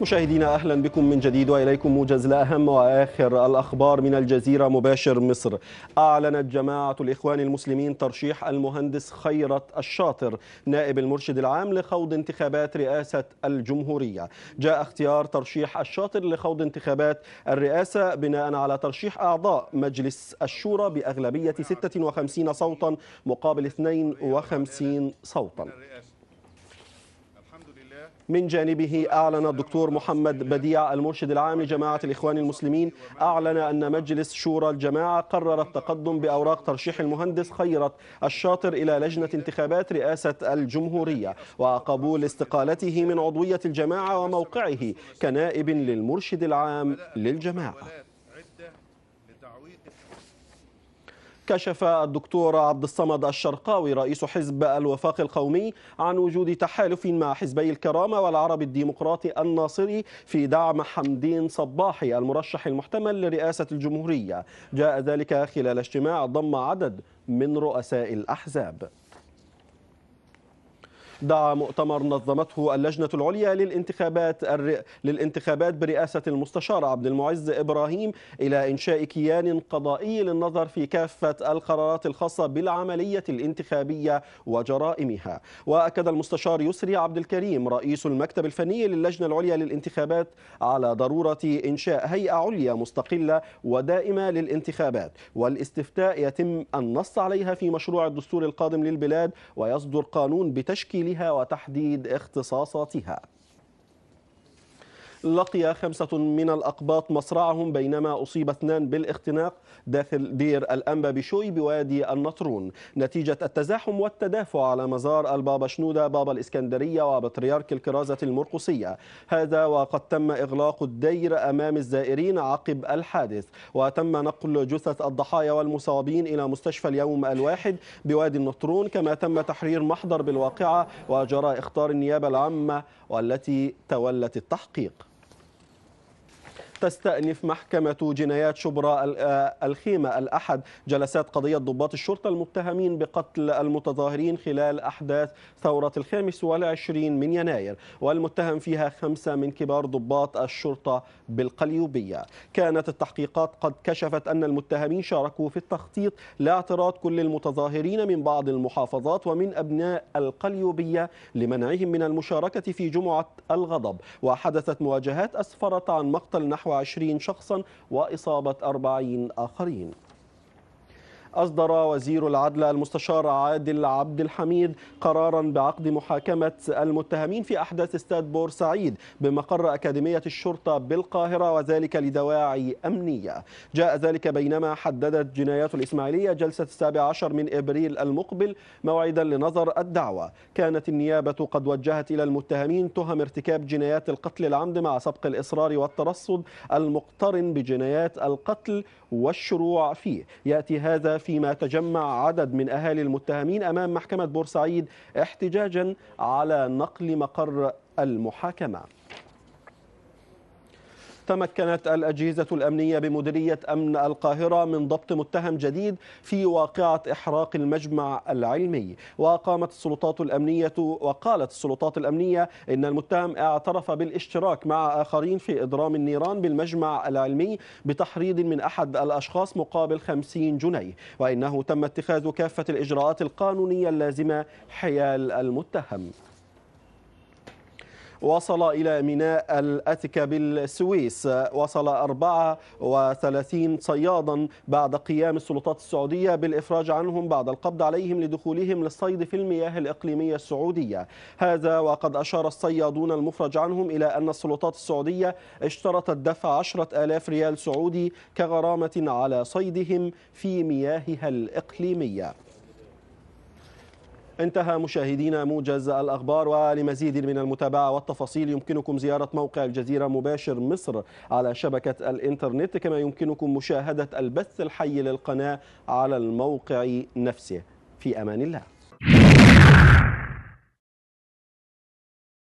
مشاهدينا اهلا بكم من جديد واليكم موجز لاهم واخر الاخبار من الجزيره مباشر مصر. اعلنت جماعه الاخوان المسلمين ترشيح المهندس خيرت الشاطر نائب المرشد العام لخوض انتخابات رئاسه الجمهوريه. جاء اختيار ترشيح الشاطر لخوض انتخابات الرئاسه بناء على ترشيح اعضاء مجلس الشورى باغلبيه 56 صوتا مقابل 52 صوتا. من جانبه أعلن الدكتور محمد بديع المرشد العام لجماعة الإخوان المسلمين أعلن أن مجلس شورى الجماعة قرر التقدم بأوراق ترشيح المهندس خيرت الشاطر إلى لجنة انتخابات رئاسة الجمهورية وقبول استقالته من عضوية الجماعة وموقعه كنائب للمرشد العام للجماعة كشف الدكتور عبد الصمد الشرقاوي رئيس حزب الوفاق القومي عن وجود تحالف مع حزبي الكرامة والعرب الديمقراطي الناصري في دعم حمدين صباحي المرشح المحتمل لرئاسة الجمهورية جاء ذلك خلال اجتماع ضم عدد من رؤساء الأحزاب دعا مؤتمر نظمته اللجنة العليا للانتخابات للانتخابات برئاسة المستشار عبد المعز إبراهيم إلى إنشاء كيان قضائي للنظر في كافة القرارات الخاصة بالعملية الانتخابية وجرائمها وأكد المستشار يسري عبد الكريم رئيس المكتب الفني للجنة العليا للانتخابات على ضرورة إنشاء هيئة عليا مستقلة ودائمة للانتخابات والاستفتاء يتم النص عليها في مشروع الدستور القادم للبلاد ويصدر قانون بتشكيل وتحديد اختصاصاتها لقي خمسة من الأقباط مصرعهم بينما أصيب اثنان بالاختناق داخل دير الأنبا بشوي بوادي النطرون نتيجة التزاحم والتدافع على مزار البابا شنودة بابا الإسكندرية وبطريرك الكرازة المرقسية هذا وقد تم إغلاق الدير أمام الزائرين عقب الحادث وتم نقل جثث الضحايا والمصابين إلى مستشفى اليوم الواحد بوادي النطرون كما تم تحرير محضر بالواقعة وجرى إخطار النيابة العامة والتي تولت التحقيق تستأنف محكمة جنايات شبرا آه، الخيمة الأحد جلسات قضية ضباط الشرطة المتهمين بقتل المتظاهرين خلال أحداث ثورة الخامس والعشرين من يناير والمتهم فيها خمسة من كبار ضباط الشرطة بالقليوبية كانت التحقيقات قد كشفت أن المتهمين شاركوا في التخطيط لاعتراض كل المتظاهرين من بعض المحافظات ومن أبناء القليوبية لمنعهم من المشاركة في جمعة الغضب وحدثت مواجهات أسفرت عن مقتل نحو ونحو 20 شخصا وإصابة 40 آخرين أصدر وزير العدل المستشار عادل عبد الحميد قرارا بعقد محاكمة المتهمين في أحداث استاد بورسعيد بمقر أكاديمية الشرطة بالقاهرة وذلك لدواعي أمنية جاء ذلك بينما حددت جنايات الإسماعيلية جلسة السابع عشر من إبريل المقبل موعدا لنظر الدعوة كانت النيابة قد وجهت إلى المتهمين تهم ارتكاب جنايات القتل العمد مع سبق الإصرار والترصد المقترن بجنايات القتل والشروع فيه يأتي هذا في فيما تجمع عدد من أهالي المتهمين أمام محكمة بورسعيد احتجاجا على نقل مقر المحاكمة تمكنت الأجهزة الأمنية بمديرية أمن القاهرة من ضبط متهم جديد في واقعة إحراق المجمع العلمي وقامت السلطات الأمنية وقالت السلطات الأمنية إن المتهم اعترف بالاشتراك مع آخرين في إضرام النيران بالمجمع العلمي بتحريض من أحد الأشخاص مقابل 50 جنيه وإنه تم اتخاذ كافة الإجراءات القانونية اللازمة حيال المتهم وصل إلى ميناء الأتكا بالسويس وصل 34 صيادا بعد قيام السلطات السعودية بالإفراج عنهم بعد القبض عليهم لدخولهم للصيد في المياه الإقليمية السعودية هذا وقد أشار الصيادون المفرج عنهم إلى أن السلطات السعودية اشترطت دفع 10 آلاف ريال سعودي كغرامة على صيدهم في مياهها الإقليمية انتهى مشاهدينا موجز الأخبار ولمزيد من المتابعة والتفاصيل يمكنكم زيارة موقع الجزيرة مباشر مصر على شبكة الإنترنت كما يمكنكم مشاهدة البث الحي للقناة على الموقع نفسه في أمان الله